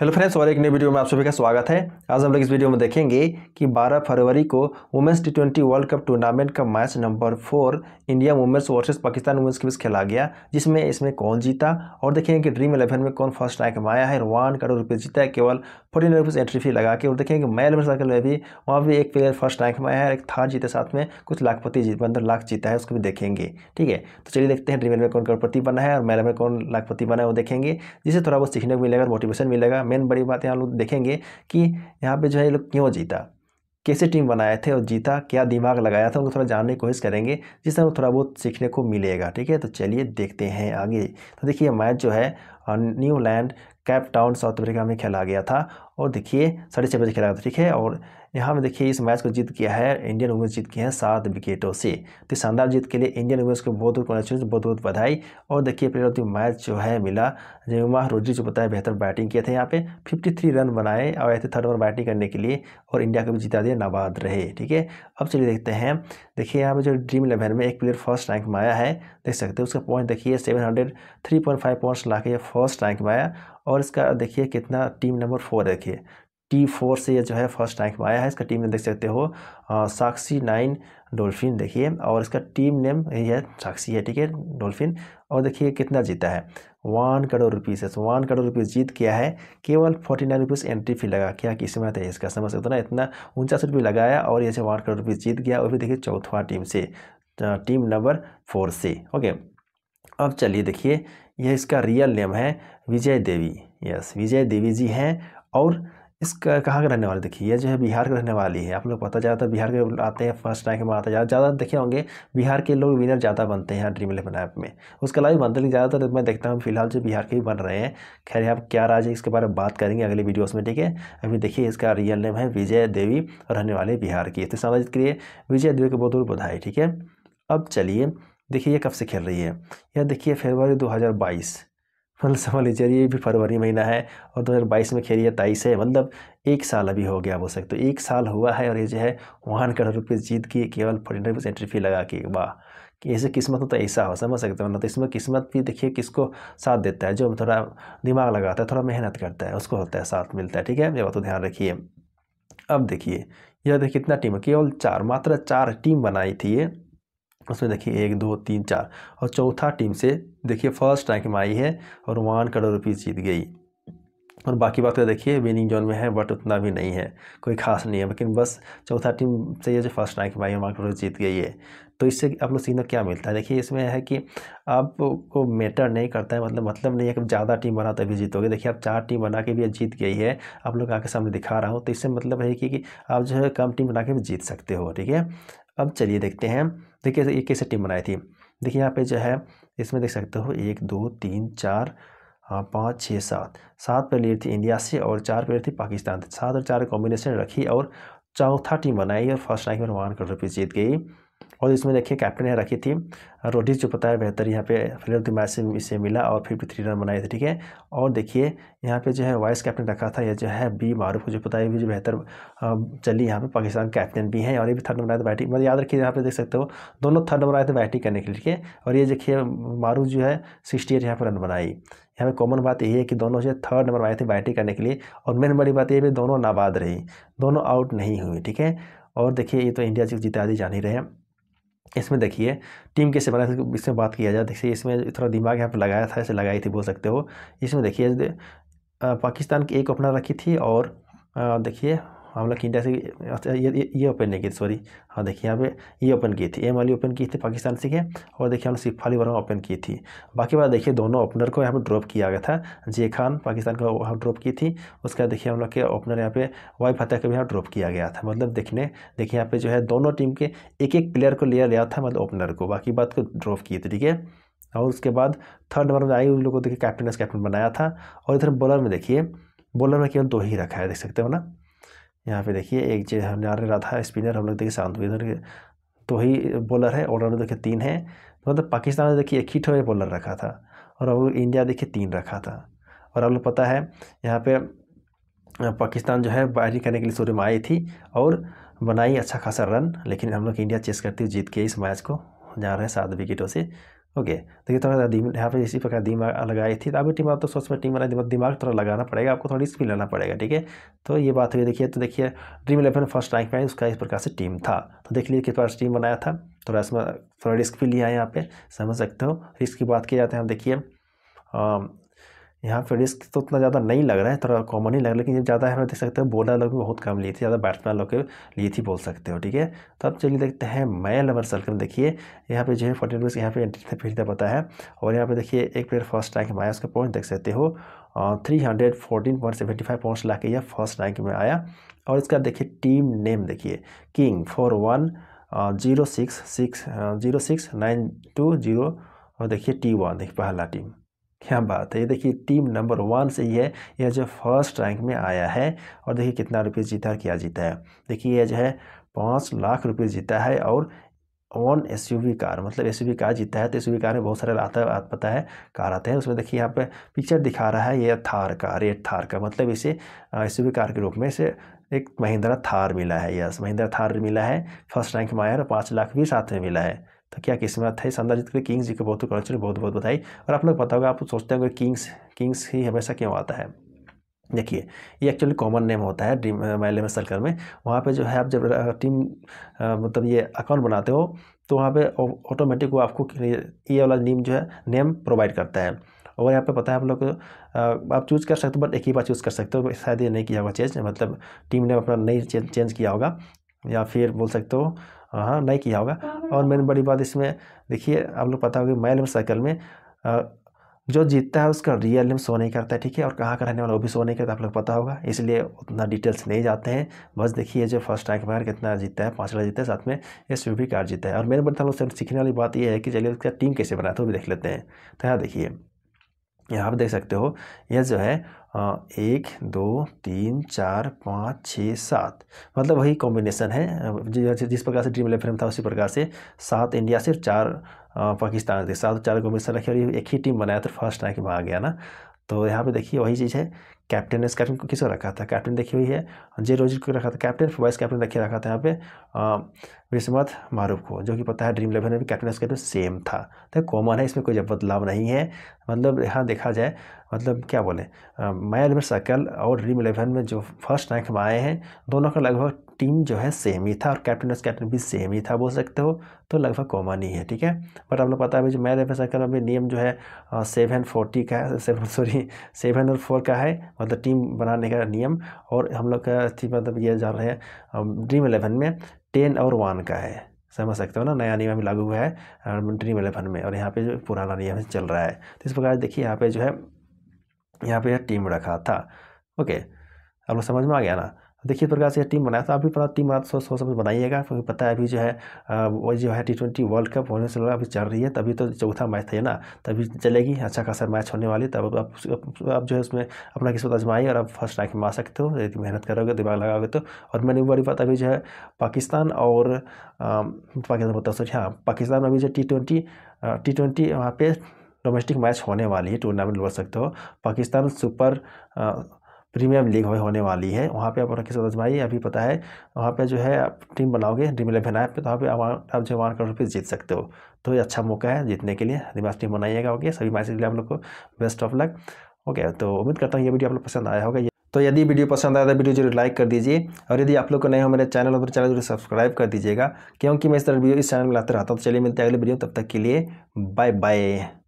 Hello friends और एक नई वीडियो में आप सभी का स्वागत है आज हम लोग इस वीडियो में देखेंगे कि 12 फरवरी को women's T twenty world cup tournament का match number four India women's versus Pakistan women's के बीच खेला गया जिसमें इसमें कौन जीता और देखेंगे कि ड्रीम इलेवन में कौन फर्स्ट रैंक में आया है वन करोड़ रुपये जीता है केवल फोर्टीन रुपीज़ एंट्री फी लगा के और देखेंगे मैं इलेवन सर्कल में भी वहाँ भी एक प्लेयर फर्स्ट रैंक में आया है एक थर्ड जीते साथ में कुछ लाखपति जीत बंदर लाख जीता है उसको भी देखेंगे ठीक है तो चलिए देखते हैं ड्रीम इलेवन कौन करोड़पति बना है और मैं इलेवन कौन लाखपति बना है वो देखेंगे जिससे थोड़ा बहुत सीखने को मिलेगा मोटिवेशन मिलेगा मेन बड़ी बात यहाँ लोग देखेंगे कि यहाँ पे जो है ये लोग क्यों जीता कैसे टीम बनाए थे और जीता क्या दिमाग लगाया था उनको थोड़ा जानने की कोशिश करेंगे जिससे हमें थोड़ा बहुत सीखने को मिलेगा ठीक है तो चलिए देखते हैं आगे तो देखिए मैच जो है Newland Cape Town South Africa में खेला गया था और देखिए साढ़े छः बजे खेला गया था ठीक है और यहाँ में देखिए इस मैच को जीत किया है इंडियन वुमेंस जीत किया है सात विकेटों से तो शानदार जीत के लिए इंडियन वुमेंस को बहुत बहुत कॉन्ग्रेचुलेशन बहुत बहुत बधाई और देखिए प्लेयर ऑफ द मैच जो है मिला जयमा रोड्री जो बताया बेहतर बैटिंग किए थे यहाँ पे 53 रन बनाए और ऐसे थर्ड ओवर बैटिंग करने के लिए और इंडिया को भी जिता दिया नाबाद रहे ठीक है अब चलिए देखते हैं देखिए यहाँ पे जो ड्रीम इलेवन में एक प्लेयर फर्स्ट रैंक में आया है देख सकते हैं उसका पॉइंट देखिए seven hundred three point five points ला के फर्स्ट रैंक में आया और इसका देखिए कितना टीम नंबर फोर देखिए टी फोर से ये जो है फर्स्ट रैंक में आया है इसका टीम नेम देख सकते हो साक्षी नाइन डोल्फिन देखिए और इसका टीम नेम यही है साक्षी है ठीक है डोल्फिन और देखिए कितना जीता है वन करोड़ रुपीज़ है तो वन करोड़ रुपीज़ जीत किया है केवल forty nine rupees entry fee लगा क्या कीमत है इसका समझ सकते हो ना इतना उनचास रुपये लगाया और ये वन करोड़ रुपीज़ जीत गया और भी देखिए चौथा टीम से टीम नंबर फोर से ओके अब चलिए देखिए यह इसका रियल नेम है विजय देवी यस विजय देवी जी हैं और इस कहाँ के रहने वाले देखिए ये जो है बिहार के रहने वाली है आप लोग पता ज़्यादातर तो बिहार के आते हैं फर्स्ट रैंक में आते हैं ज़्यादा देखे होंगे बिहार के लोग विनर ज़्यादा बनते हैं ड्रीम इलेवन ऐप में उसके अलावा भी बनते हैं ज़्यादातर तो मैं देखता हूँ फिलहाल जो बिहार के भी बन रहे हैं खैर आप क्या राज है इसके बारे में बात करेंगे अगले वीडियोज़ में ठीक है अभी देखिए इसका रियल नेम है विजय देवी और रहने वाले बिहार की तो समाज के लिए विजय देवी को बहुत बहुत बधाई ठीक है अब चलिए देखिए ये कब से खेल रही है यह देखिए फरवरी दो मतलब समझ लीजिए ये भी फरवरी महीना है और 2022 में खेलिए तेईस है मतलब एक साल अभी हो गया वो सकते तो एक साल हुआ है और ये जो है वन करोड़ रुपये जीत के केवल फोर्टी नाइन एंट्री फी लगा के वाह ऐसे किस्मत हो तो ऐसा हो समझ सकते हो ना मतलब तो इसमें किस्मत भी देखिए किसको साथ देता है जो थोड़ा दिमाग लगाता है थोड़ा मेहनत करता है उसको होता है साथ मिलता है ठीक है ये बात तो ध्यान रखिए अब देखिए यह देखिए कितना टीम है केवल चार मात्र चार टीम बनाई थी ये उसमें देखिए एक दो तीन चार और चौथा टीम से देखिए फर्स्ट रैंक में आई है और वन करोड़ रुपीज़ जीत गई और बाकी बात तो देखिए विनिंग जोन में है बट उतना भी नहीं है कोई खास नहीं है लेकिन बस चौथा टीम से ये जो फर्स्ट रैंक में आई है वन करोड़ जीत गई है तो इससे आप लोग सीखना क्या मिलता है देखिए इसमें है कि आपको मैटर नहीं करता है मतलब मतलब नहीं है कि ज़्यादा टीम बना तभी जीतोगे देखिए आप चार टीम बना के भी जीत गई है आप लोग आके सामने दिखा रहा हूँ तो इससे मतलब है कि, कि आप जो है कम टीम बना के भी जीत सकते हो ठीक है अब चलिए देखते हैं देखिए ये कैसे टीम बनाई थी देखिए यहाँ पे जो है इसमें देख सकते हो एक दो तीन चार हाँ पाँच छः सात सात प्लेयर थी इंडिया से और चार प्लेयर थी पाकिस्तान से सात और चार कॉम्बिनेशन रखी और चौथा टीम बनाई और फर्स्ट रैंक में करोड़ रुपये जीत गई और इसमें देखिए कैप्टन ने रखी थी रोडीज जो पता है बेहतर यहाँ पे फ्लेयर ऑफ द मैच से इसे मिला और फिर थ्री रन बनाए थे ठीक है और देखिए यहाँ पे जो है वाइस कैप्टन रखा था यह जो है बी मारूफ जो पता है भी जो बेहतर चली यहाँ पे पाकिस्तान कैप्टन भी हैं और ये भी थर्ड नंबर आए थे बैटिंग मतलब याद रखिए यहाँ पे देख सकते हो दोनों थर्ड नंबर आए थे बैटिंग करने के लिए ठीक है और ये देखिए मारूफ जो है सिक्सटी एट यहाँ पर रन बनाई यहाँ पे कॉमन बात यही है कि दोनों जो थर्ड नंबर आए थे बैटिंग करने के लिए और मेन बड़ी बात ये भी दोनों नाबाद रही दोनों आउट नहीं हुई ठीक है और देखिए ये तो इंडिया जीत जीता आदि जान ही रहे हैं इसमें देखिए टीम कैसे बना इसमें बात किया जाए देखिए इसमें थोड़ा दिमाग यहाँ पर लगाया था ऐसे लगाई थी बोल सकते हो इसमें देखिए पाकिस्तान की एक ओपनर रखी थी और देखिए हम लोग इंडिया से ये ये ओपन नहीं की थी सॉरी हाँ देखिए यहाँ पे ये ओपन की थी एम वाली ओपन की थी पाकिस्तान से के और देखिए हम सिर्फ वाली वर्मा ओपन की थी बाकी बात देखिए दोनों ओपनर को यहाँ पे ड्रॉप किया गया था जे खान पाकिस्तान को वहाँ ड्रॉप की थी उसका देखिए हम लोग के ओपनर यहाँ पे वाई फतेह को भी यहाँ ड्रॉप किया गया था मतलब देखने देखिए यहाँ पे जो है दोनों टीम के एक एक प्लेयर को लिया गया था मतलब ओपनर को बाकी बात को ड्रॉप किए थे ठीक है और उसके बाद थर्ड नंबर में आई उन लोगों को देखिए कैप्टन एस कैप्टन बनाया था और इधर बॉलर में देखिए बॉलर में केवल दो ही रखा है देख सकते हो ना यहाँ पे देखिए एक चीज़ हमने आ रहा था स्पिनर हम लोग देखिए सांतवेदर तो ही बॉलर है ऑलराउंडर देखिए तीन है तो मतलब पाकिस्तान ने देखिए एक ही ठो बॉलर रखा था और हम लोग इंडिया देखिए तीन रखा था और हम लोग पता है यहाँ पे पाकिस्तान जो है बैटिंग करने के लिए शुरू में आई थी और बनाई अच्छा खासा रन लेकिन हम लोग इंडिया चेस करती हुई जीत के इस मैच को जा रहे हैं सात विकेटों से ओके तो ये थोड़ा सा यहाँ पे इसी प्रकार दिमाग लगाई थी तो अभी टीम तो सोच में टीम बना दिमाग थोड़ा लगाना पड़ेगा आपको थोड़ा रिस्क भी पड़ेगा ठीक है तो ये बात हुई देखिए तो देखिए ड्रीम इलेवन फर्स्ट रैंक में उसका इस प्रकार से टीम था तो देख लीजिए किस प्रकार अच्छा टीम बनाया था थोड़ा इसमें थोड़ा रिस्क भी लिया है यहाँ पे समझ सकते हो रिस्क की बात की जाती है हम देखिए यहाँ पे रिस्क तो उतना ज़्यादा नहीं लग रहा है थोड़ा कॉमन ही लग रहा है लेकिन जब ज़्यादा हमें देख सकते हो बॉलर लोग भी बहुत कम लिए थे ज़्यादा बैट्समैन लोग के लिए थी बोल सकते हो ठीक है तो अब चलिए देखते हैं मैल नंबर सर्कल देखिए यहाँ पे जो है फोर्टीन रुपीज़ यहाँ पे एंट्री थे फिर पता है और यहाँ पे देखिए एक प्लेयर फर्स्ट रैंक में आया उसका पॉइंट देख सकते हो three hundred fourteen point seventy five points ला के यह फर्स्ट रैंक में आया और इसका देखिए टीम नेम देखिए king four one zero six six zero six nine two zero और देखिए टी वन देखिए पहला टीम क्या बात है ये देखिए टीम नंबर वन से ही है यह जो फर्स्ट रैंक में आया है और देखिए कितना रुपये जीता क्या जीता है देखिए यह जो है पाँच लाख रुपये जीता है और ऑन एस कार मतलब एस कार जीता है तो एस कार में बहुत सारे आता है पता है कार आते हैं उसमें देखिए यहाँ पे पिक्चर दिखा रहा है ये थार का रेड थार का मतलब इसे एस कार के रूप में इसे एक महिंद्रा थार मिला है यस महिंद्रा थार मिला है फर्स्ट रैंक में आया और पाँच लाख भी साथ में मिला है तो क्या किस्मत है शानदार जीत के लिए किंग्स जी को बहुत कॉन्चन बहुत बहुत बधाई और आप लोग पता होगा आप सोचते होंगे किंग्स किंग्स ही हमेशा क्यों आता है देखिए ये एक्चुअली कॉमन नेम होता है ड्रीम माइल में सर्कल में वहाँ पे जो है आप जब टीम मतलब ये अकाउंट बनाते हो तो वहाँ पे ऑटोमेटिक वो आपको ये वाला नेम जो है नेम प्रोवाइड करता है और यहाँ पे पता है आप लोग आप चूज़ कर सकते हो बट एक ही बार चूज़ कर सकते हो शायद ये नहीं किया होगा चेंज मतलब टीम ने अपना नहीं चेंज किया होगा या फिर बोल सकते हो हाँ, हाँ नहीं किया होगा हाँ, हाँ। और मैंने बड़ी बात इसमें देखिए आप लोग पता होगा मैल साइकिल में जो जीतता है उसका रियल नेम शो नहीं करता है ठीक है और कहाँ का रहने वाला वो भी शो नहीं करता आप लोग पता होगा इसलिए उतना डिटेल्स नहीं जाते हैं बस देखिए जो फर्स्ट रैंक में कितना जीतता है पाँच लड़ा जीतता है साथ में एस भी कार्ड जीता है और मेरे बड़े हम सीखने वाली बात यह है कि चलिए उसका टीम कैसे बनाते हैं वो भी देख लेते हैं तो यहाँ देखिए यहाँ आप देख सकते हो यह जो है एक दो तीन चार पाँच छः सात मतलब वही कॉम्बिनेशन है जिस प्रकार से ड्रीम इलेवन था उसी प्रकार से सात इंडिया से चार पाकिस्तान थे सात चार कॉम्बिनेशन रखे और एक ही टीम बनाया था फर्स्ट रैंक में आ गया ना तो यहाँ पे देखिए वही चीज़ है कैप्टन इस कैप्टन को किसको रखा था कैप्टन देखी हुई है जे रोजी को रखा था कैप्टन वाइस कैप्टन रखे रखा था यहाँ पे विस्मत मारूफ को जो कि पता है ड्रीम इलेवन में भी कैप्टन के तो सेम था तो कॉमन है इसमें कोई जब बदलाव नहीं है मतलब यहाँ देखा जाए मतलब क्या बोले माया एलिमेंट सर्कल और ड्रीम इलेवन में जो फर्स्ट रैंक में आए हैं दोनों का लगभग टीम जो है सेम ही था और कैप्टन एस कैप्टन भी सेम ही था बोल सकते हो तो लगभग कॉमन ही है ठीक है बट आप लोग पता है जो माया एफ सर्कल में नियम जो है सेवन फोर्टी का है सेवन सॉरी सेवन और फोर का है मतलब टीम बनाने का नियम और हम लोग का मतलब ये जा रहे हैं ड्रीम इलेवन में टेन और वन का है समझ सकते हो ना नया नियम अभी लागू हुआ है ड्रीम इलेवन में और यहाँ पे जो पुराना नियम चल रहा है तो इस प्रकार देखिए यहाँ पे जो है यहाँ पे यह टीम रखा था ओके अब लोग समझ में आ गया ना देखिए इस प्रकार से टीम बनाया था अभी पूरा टीम बना सोच सोच समझ बनाइएगा क्योंकि पता है अभी जो है वो जो है टी ट्वेंटी वर्ल्ड कप होने से अभी चल रही है तभी तो चौथा मैच था ना तभी चलेगी अच्छा खासा मैच होने वाली तब आप आप जो है उसमें अपना किस्मत आजमाइए और आप फर्स्ट रैंक में आ सकते हो यदि मेहनत करोगे दिमाग लगाओगे तो और मैंने बड़ी बात अभी जो है पाकिस्तान और पाकिस्तान बोलता सोच हाँ पाकिस्तान में अभी जो टी ट्वेंटी टी ट्वेंटी वहाँ पर डोमेस्टिक मैच होने वाली है टूर्नामेंट लड़ सकते हो पाकिस्तान सुपर प्रीमियम लीग होने वाली है वहाँ पे आप किसी आजमाइए अभी पता है वहाँ पे जो है आप टीम बनाओगे ड्रीम इलेवन ऐप पे तो वहाँ पे आप जो वन करोड़ रुपीज़ जीत सकते हो तो ये अच्छा मौका है जीतने के लिए दिमाग टीम बनाइएगा ओके सभी मैच के लिए आप लोग को बेस्ट ऑफ लक ओके तो उम्मीद करता हूँ ये वीडियो आप लोग पसंद आया होगा तो यदि वीडियो पसंद आया तो वीडियो जरूर लाइक कर दीजिए और यदि आप लोग को नए हो मेरे चैनल पर तो चैनल जरूर सब्सक्राइब कर दीजिएगा क्योंकि मैं इस तरह वीडियो इस चैनल में लाते रहता हूँ तो चलिए मिलते हैं अगले वीडियो तब तक के लिए बाय बाय